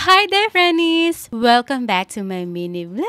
Hi there, friendies! Welcome back to my mini vlog!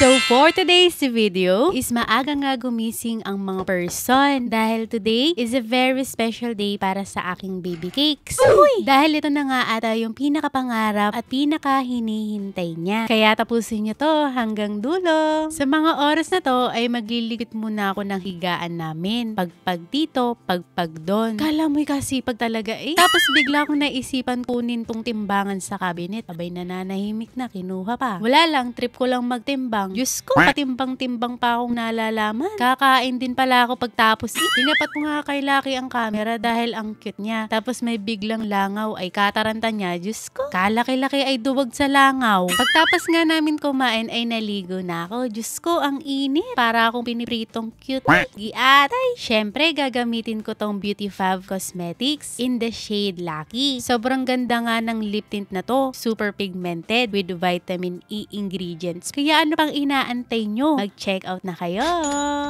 So for today's video is maaga nga gumising ang mga person dahil today is a very special day para sa aking baby cakes. Uy! Dahil ito na nga ata yung pinakapangarap at pinaka niya. Kaya tapusin niyo to hanggang dulo. Sa mga oras na to ay magliligit muna ako ng higaan namin. Pagpag dito, pagpag doon. Kala mo'y kasipag talaga eh. Tapos bigla akong naisipan kunin tong timbangan sa kabila kainit. Abay nananahimik na, kinuha pa. Wala lang, trip ko lang magtimbang. Diyos ko, patimbang-timbang pa akong nalalaman. Kakain din pala ako pagtapos. Eh, tinapat ko nga kay Lucky ang camera dahil ang cute niya. Tapos may biglang langaw ay kataranta niya. Diyos ko, kalaki-laki ay duwag sa langaw. Pagtapos nga namin kumain ay naligo na ako. Diyos ko, ang init. Para akong pinipritong cute. Giatay. Siyempre, gagamitin ko tong Beauty Fab Cosmetics in the shade Lucky. Sobrang ganda nga ng lip tint na to super pigmented with vitamin E ingredients. Kaya ano pang inaantay nyo? Mag-check out na kayo!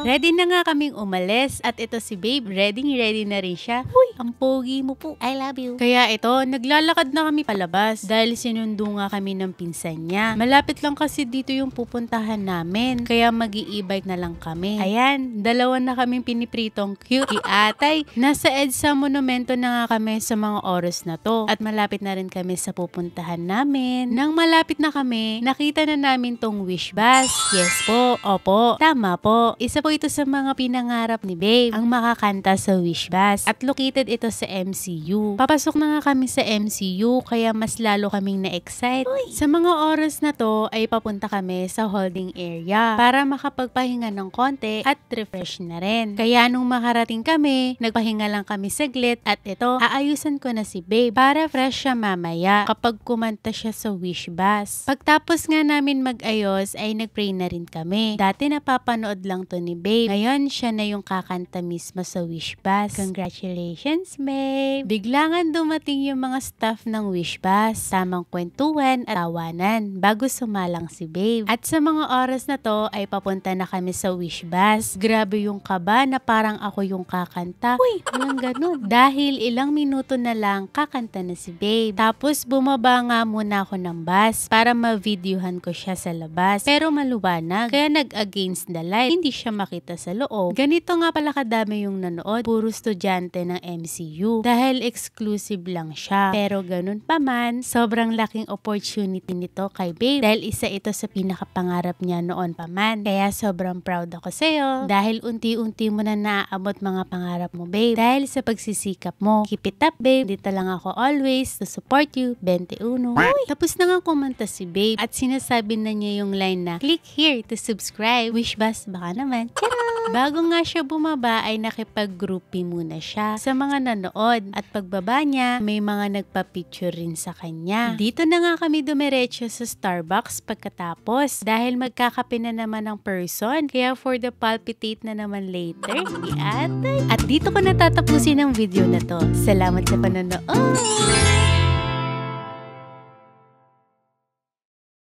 Ready na nga kaming umalis at ito si babe, ready ready na rin siya. Uy! Ang pogi mo po. I love you. Kaya ito, naglalakad na kami palabas dahil sinundo nga kami ng pinsan niya. Malapit lang kasi dito yung pupuntahan namin. Kaya mag e na lang kami. Ayan, dalawa na kaming pinipritong cute. Iatay, nasa EDSA Monumento na nga kami sa mga oras na to. At malapit na rin kami sa pupuntahan namin. Nang malapit na kami, nakita na namin tong wish bus. Yes po, opo, tama po. Isa po ito sa mga pinangarap ni Babe, ang makakanta sa wish bus. At located agad ito sa MCU. Papasok na nga kami sa MCU kaya mas lalo kaming na-excite. Sa mga oras na to ay papunta kami sa holding area para makapagpahinga ng konti at refresh na rin. Kaya nung makarating kami, nagpahinga lang kami saglit at ito, aayusan ko na si Babe para fresh siya mamaya kapag kumanta siya sa wish bus. Pagtapos nga namin mag-ayos ay nagpray na rin kami. Dati napapanood lang to ni Babe. Ngayon siya na yung kakanta mismo sa wish bus. Congratulations! Friends May! Biglangan dumating yung mga staff ng Wish Bus, tamang kwentuhan at tawanan bago sumalang si Babe. At sa mga oras na to ay papunta na kami sa Wish Bus. Grabe yung kaba na parang ako yung kakanta. Uy, walang ganun. Dahil ilang minuto na lang kakanta na si Babe. Tapos bumaba nga muna ako ng bus para ma-videohan ko siya sa labas. Pero maluwanag, kaya nag-against the light. Hindi siya makita sa loob. Ganito nga pala kadami yung nanood. Puro estudyante ng MC MCU dahil exclusive lang siya. Pero ganun pa man, sobrang laking opportunity nito kay Babe dahil isa ito sa pinakapangarap niya noon pa man. Kaya sobrang proud ako sa'yo dahil unti-unti mo na naaabot mga pangarap mo Babe dahil sa pagsisikap mo. Keep it up Babe, dito lang ako always to support you 21. Uy, tapos na nga kumanta si Babe at sinasabi na niya yung line na click here to subscribe. Wish bas baka naman. Tara! Bago nga siya bumaba ay nakipag-groupie muna siya sa mga nanood at pagbaba niya may mga nagpa-picture rin sa kanya. Dito na nga kami dumiretso sa Starbucks pagkatapos dahil magkakape na naman ang person kaya for the palpitate na naman later iatay. At dito ko natatapusin ang video na to. Salamat sa panonood!